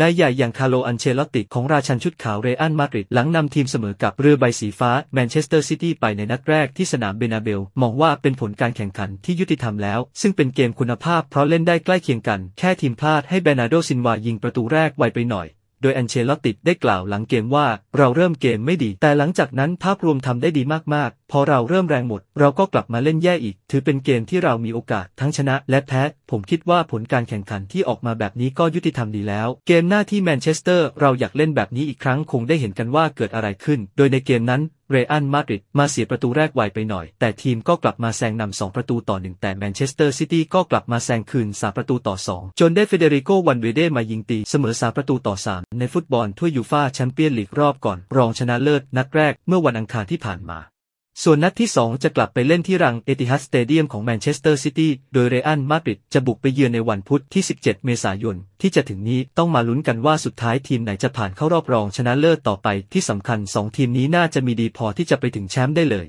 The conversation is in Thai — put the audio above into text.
นายใหญ่อย่างคาร์โล อันเชลติของราชันชุดขาวเรอัลมาดริดหลังนำทีมเสมอกับเรือใบสีฟ้าแมนเชสเตอร์ซิตี้ไปในนัดแรกที่สนามเบนาเบลมองว่าเป็นผลการแข่งขันที่ยุติธรรมแล้ว ซึ่งเป็นเกมคุณภาพเพราะเล่นได้ใกล้เคียงกันแค่ทีมพลาดให้เบนาโดซินวายิงประตูแรกไวไปหน่อยโดยแอนเชลอติดได้กล่าวหลังเกมว่า เราเริ่มเกมไม่ดี แต่หลังจากนั้นภาพรวมทำได้ดีมาก ๆ พอเราเริ่มแรงหมดเราก็กลับมาเล่นแย่อีก ถือเป็นเกมที่เรามีโอกาสทั้งชนะ และแพ้ ผมคิดว่าผลการแข่งขันที่ออกมาแบบนี้ก็ยุติธรรมดีแล้ว เกมหน้าที่แมนเชสเตอร์เราอยากเล่นแบบนี้อีกครั้ง คงได้เห็นกันว่าเกิดอะไรขึ้น โดยในเกมนั้นเรอัลมาดริดมาเสียประตูแรกไวไปหน่อย แต่ทีมก็กลับมาแซงนำสองประตูต่อหนึ่งแต่แมนเชสเตอร์ซิตี้ก็กลับมาแซงคืนสามประตูต่อสองจนได้เฟเดริโกวันเวเด มายิงตีเสมอสามประตูต่อสามในฟุตบอลถ้วยยูฟ่าแชมเปี้ยนลีกรอบก่อน รองชนะเลิศนัดแรกเมื่อวันอังคารที่ผ่านมาส่วนนัดที่ 2 จะกลับไปเล่นที่รังเอติฮัสเตเดียมของแมนเชสเตอร์ซิตี้ โดยเรอัลมาดริดจะบุกไปเยือนในวันพุธที่ 17 เมษายน ที่จะถึงนี้ต้องมาลุ้นกันว่าสุดท้ายทีมไหนจะผ่านเข้ารอบรองชนะเลิศต่อไปที่สำคัญ 2 ทีมนี้น่าจะมีดีพอที่จะไปถึงแชมป์ได้เลย